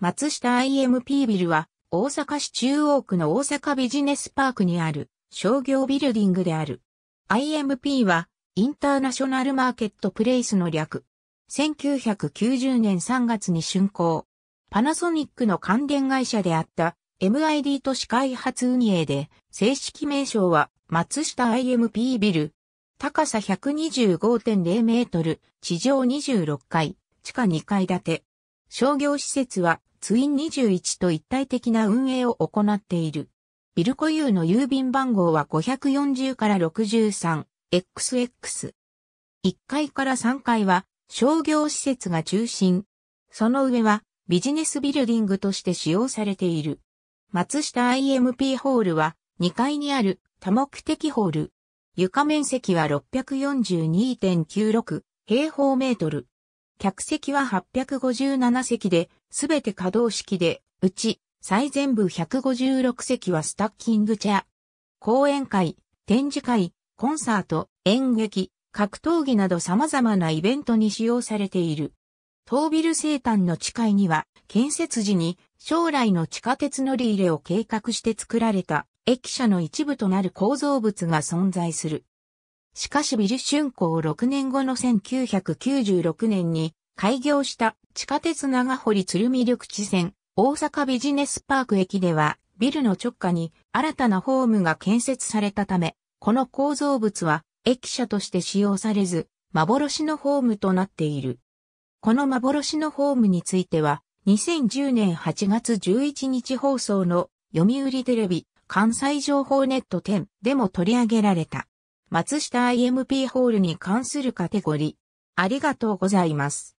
松下 IMP ビルは、大阪市中央区の大阪ビジネスパークにある商業ビルディングである。IMP は、インターナショナルマーケットプレイスの略。1990年3月に竣工。パナソニックの関連会社であった MID 都市開発運営で、正式名称は松下 IMP ビル。高さ125.0メートル、地上26階、地下2階建て。商業施設はツイン21と一体的な運営を行っている。ビルコーの郵便番号は540から 63XX。1階から3階は商業施設が中心。その上はビジネスビルディングとして使用されている。松下 IMP ホールは2階にある多目的ホール。床面積は642.96平方メートル。客席は857席で、すべて可動式で、うち、最前部156席はスタッキングチェア。講演会、展示会、コンサート、演劇、格闘技など様々なイベントに使用されている。東ビル生誕の地下には、建設時に将来の地下鉄乗り入れを計画して作られた駅舎の一部となる構造物が存在する。しかしビル春光6年後の1996年に開業した地下鉄長堀鶴見緑地線大阪ビジネスパーク駅ではビルの直下に新たなホームが建設されたため、この構造物は駅舎として使用されず、幻のホームとなっている。この幻のホームについては、2010年8月11日放送の読売テレビ関西情報ネット10でも取り上げられた。松下 IMP ホールに関するカテゴリー。ありがとうございます。